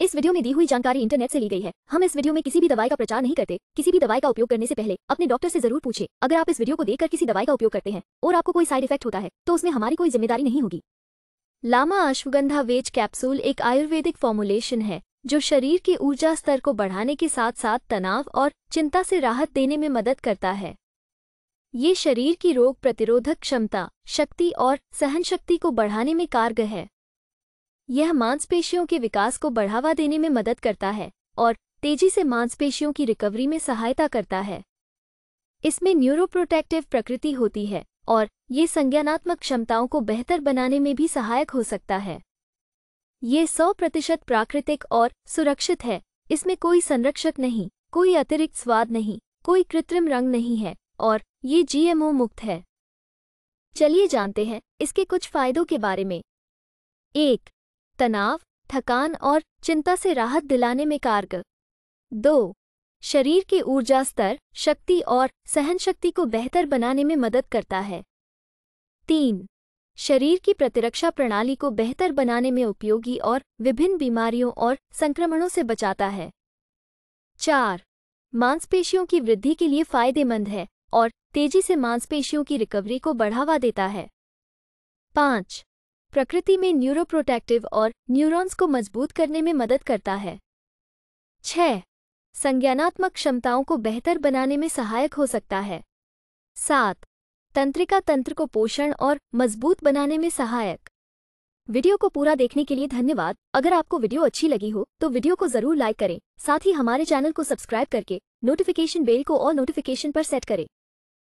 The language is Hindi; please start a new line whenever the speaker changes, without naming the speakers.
इस वीडियो में दी हुई जानकारी इंटरनेट से ली गई है हम इस वीडियो में किसी भी दवाई का प्रचार नहीं करते किसी भी दवाई का उपयोग करने से पहले अपने डॉक्टर से जरूर पूछे अगर आप इस वीडियो को देखकर किसी दवाई का उपयोग करते हैं और आपको कोई साइड इफेक्ट होता है तो उसमें हमारी कोई जिम्मेदारी नहीं होगी लामा अश्वगंधा वेज कैप्सूल एक आयुर्वेदिक फॉर्मुलेशन है जो शरीर के ऊर्जा स्तर को बढ़ाने के साथ साथ तनाव और चिंता से राहत देने में मदद करता है ये शरीर की रोग प्रतिरोधक क्षमता शक्ति और सहन शक्ति को बढ़ाने में कारगर है यह मांसपेशियों के विकास को बढ़ावा देने में मदद करता है और तेजी से मांसपेशियों की रिकवरी में सहायता करता है इसमें न्यूरोप्रोटेक्टिव प्रकृति होती है और ये संज्ञानात्मक क्षमताओं को बेहतर बनाने में भी सहायक हो सकता है ये सौ प्रतिशत प्राकृतिक और सुरक्षित है इसमें कोई संरक्षक नहीं कोई अतिरिक्त स्वाद नहीं कोई कृत्रिम रंग नहीं है और ये जीएमओ मुक्त है चलिए जानते हैं इसके कुछ फायदों के बारे में एक तनाव थकान और चिंता से राहत दिलाने में कारगर दो शरीर के ऊर्जा स्तर शक्ति और सहन शक्ति को बेहतर बनाने में मदद करता है तीन शरीर की प्रतिरक्षा प्रणाली को बेहतर बनाने में उपयोगी और विभिन्न बीमारियों और संक्रमणों से बचाता है चार मांसपेशियों की वृद्धि के लिए फायदेमंद है और तेजी से मांसपेशियों की रिकवरी को बढ़ावा देता है पाँच प्रकृति में न्यूरोप्रोटेक्टिव और न्यूरॉन्स को मजबूत करने में मदद करता है छह संज्ञानात्मक क्षमताओं को बेहतर बनाने में सहायक हो सकता है सात तंत्रिका तंत्र को पोषण और मजबूत बनाने में सहायक वीडियो को पूरा देखने के लिए धन्यवाद अगर आपको वीडियो अच्छी लगी हो तो वीडियो को जरूर लाइक करें साथ ही हमारे चैनल को सब्सक्राइब करके नोटिफिकेशन बेल को और नोटिफिकेशन पर सेट करें